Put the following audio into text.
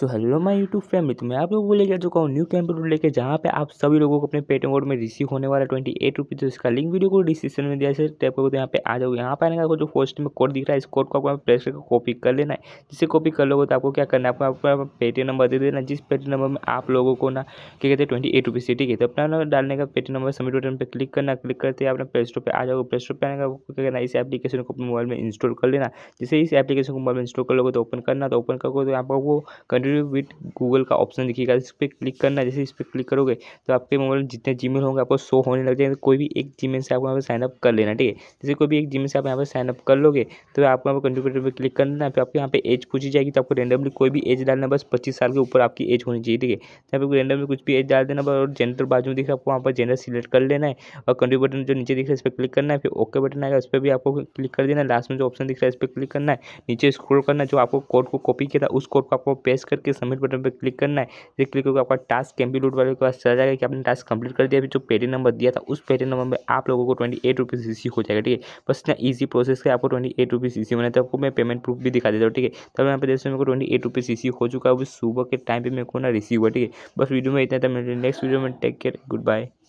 so hello my YouTube family तो मैं आप लोगों को लेकर चुका हूँ न्यू कंप्यूटर लेके जहाँ पे आप सभी लोगों को अपने पेटीएम कोड में रिसीव होने वाला ट्वेंटी एट रुपीज़ तो इसका लिंक वीडियो को डिस्क्रिप्शन में दिया से टैप यहाँ पे आ जाओ यहाँ पे आने का जो फर्स्ट में कोड दिख रहा है इस कोड को आपको प्रेस करके कॉपी कर लेना है जिससे कॉपी कर लोगों तो आपको क्या करना है आपको आपका पेटीएम नंबर दे देना जिस पेटीएम नंबर में आप लोगों को ना क्या कहते हैं ट्वेंटी एट रुपीज़ से ठीक है तो अपना डालने का पेटीएम नंबर सबमिट बटन पर क्लिक करना क्लिक करते अपना प्ले स्टोर पर आ जाओगे प्ले स्टोर पर आने का क्या करना इस एप्लीकेशन को अपने मोबाइल में इंस्टॉल कर लेना जैसे इस एप्लीकेशन को मोबाइल में इंस्टॉल कर लोगों तो ओपन करना तो ओपन करोगे तो आपको कंटिन्यू विद गूगल का ऑप्शन दिखेगा इस पर क्लिक करना जैसे इस पर क्लिक करोगे तो आपके मोबाइल जितने जी होंगे आपको शो होने लग जाएंगे तो कोई भी एक जी से आपको यहाँ पर साइनअप कर लेना ठीक है जैसे कोई भी एक जी से आप यहाँ पर साइनअप कर लोगे तो आपको यहाँ पर कंप्यूटर पर क्लिक करना फिर आपके यहाँ पर एज पूछी जाएगी तो आपको रेंडमली कोई भी एज डालना बस पच्चीस साल के ऊपर आपकी एज होनी चाहिए ठीक है तो आपको रेंडमली कुछ भी एज डाल देना और जेंडर बाजू में दिख आपको वहाँ पर जेंडर सिलेक्ट कर लेना है और कंट्री बटन जो नीचे दिख रहा है इस पर क्लिक करना है फिर ओके बटन आएगा उस पर भी आपको क्लिक कर देना लास्ट में जो ऑप्शन दिख रहा है इस पर क्लिक करना है नीचे स्क्रोल करना जो आपको कोड को कॉपी किया था उस कोड को आपको पेस्ट करके सबमिट बटन पर क्लिक करना है जैसे क्लिक होगा आपका टास्क कैम्पी लूट वाले के पास चला जाएगा कि आपने टास्क कंप्लीट कर दिया जो पेटी नंबर दिया था उस पेटी नंबर में आप लोगों को ट्वेंटी एट रुपीज़ सी हो जाएगा ठीक है बस इतना ईजी प्रोसेस है आपको तो ट्वेंटी एट रुपीज़ सी बनाया आपको मैं पेमेंट प्रूफ भी दिखा देता हूँ ठीक है तब तो यहाँ पर जैसे मेरे को ट्वेंटी एट रुपीज़ इसी हो चुका है अभी सुबह के टाइम पर मेरे को ना रिसीव हुआ ठीक है बस वीडियो में इतना था मेरे नेक्स्ट वीडियो में टेक केयर गुड बाय